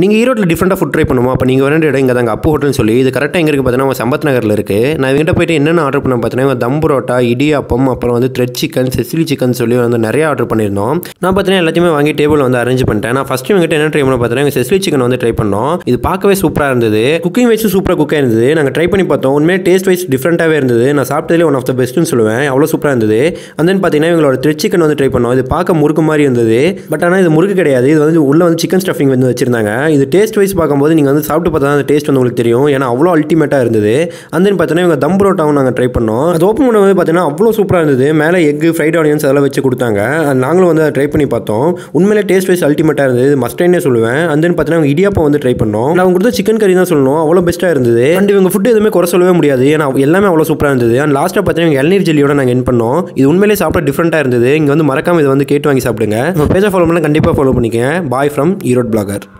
நீங்கள் ஈரோட்டில் டிஃப்ரெண்ட்டாக ஃபுட் ட்ரை பண்ணுவோம் அப்போ நீங்கள் வேண்டிய இடம் இங்கே தாங்க அப்பு ஹோட்டல்னு சொல்லி இது கரெக்டாக எங்கே இருக்குது பார்த்தீங்கன்னா சம்பத் நகரில் இருக்குது நான் இவங்ககிட்ட போய்ட்டு என்னென்ன ஆர்டர் பண்ண பார்த்தீங்கன்னா தம் புரோட்டா இடியாப்பம் அப்புறம் வந்து த்ரெட் சிக்கன் செசிலி சிக்கன் சொல்லி வந்து நிறைய ஆர்டர் பண்ணியிருந்தோம் நான் பார்த்தீங்கன்னா எல்லாத்தையுமே வாங்கி டேபிள் வந்து அரேஞ்ச் பண்ணிட்டேன் நான் ஃபஸ்ட்டு இவங்ககிட்ட என்ன ட்ரை பண்ண பார்த்தீங்கன்னா செசிலி சிக்கன் வந்து ட்ரை பண்ணோம் இது பார்க்கவே சூப்பராக இருந்தது குக்கிங் வைஸ் சூப்பராக குக்காக இருந்தது நாங்கள் ட்ரை பண்ணி பார்த்தோம் உண்மையாக டேஸ்ட் வைஸ் டிஃப்ரெண்ட்டாகவே இருந்தது நான் சாப்பிட்டதுலேயே ஒன் ஆஃப் த பெஸ்ட்டுன்னு சொல்லுவேன் அவ்வளோ சூப்பராக இருந்தது அந்த தென் பார்த்தீங்கன்னா இவங்களோட த்ரெட் சிக்கன் வந்து ட்ரை பண்ணோம் இது பார்க்க முறுக்கு மாதிரி இருந்தது பட் ஆனால் இது முறுக்கு கிடையாது இது வந்து உள்ளே வந்து சிக்கன் ஸ்டஃபிங் வந்து வச்சிருந்தாங்க இது டேஸ்ட் வைஸ் பார்க்கும்போது நீங்கள் வந்து சாப்பிட்டு பார்த்தா அந்த டேஸ்ட் வந்து உங்களுக்கு தெரியும் ஏன்னா அவ்வளோ அல்டிமேட்டாக இருந்தது அந்த பார்த்தீங்கன்னா இவங்க தம் புரோட்டாவும் நாங்கள் ட்ரை பண்ணோம் அது ஓப்பன் வந்து பார்த்தீங்கன்னா அவ்வளோ சூப்பராக இருந்தது மேலே எக் ஃப்ரைட் ஆனியன்ஸ் அதெல்லாம் வச்சு கொடுத்தாங்க நாங்களும் வந்து அதை ட்ரை பண்ணி பார்த்தோம் உண்மையிலே டேஸ்ட் வைஸ் அல்டிமேட்டாக இருந்தது மஸ்டைன்னே சொல்லுவேன் அந்த பார்த்தீங்கன்னா அவங்க இடியாப்பம் வந்து ட்ரை பண்ணோம் அவங்க கொடுத்த சிக்கன் கறி தான் சொல்லணும் அவ்வளோ பெஸ்ட்டாக இருந்தது அண்ட் இவங்க ஃபுட் எதுவுமே குறை சொல்லவே முடியாது ஏன்னா எல்லாமே அவ்வளோ சூப்பராக இருந்தது அண்ட் லாஸ்ட்டாக பார்த்தீங்கன்னா இளநீர் ஜெல்லியோட நாங்கள் என் பண்ணோம் இது உண்மையிலே சாப்பிட டிஃப்ரெண்டாக இருந்தது இங்கே வந்து மறக்காமல் இதை வந்து கேட்டு வாங்கி சாப்பிடுங்க நம்ம ஃபாலோ பண்ணால் கண்டிப்பாக ஃபாலோ பண்ணிக்கங்க பாய் ஃப்ரம் ஈரோட் பிளாகர்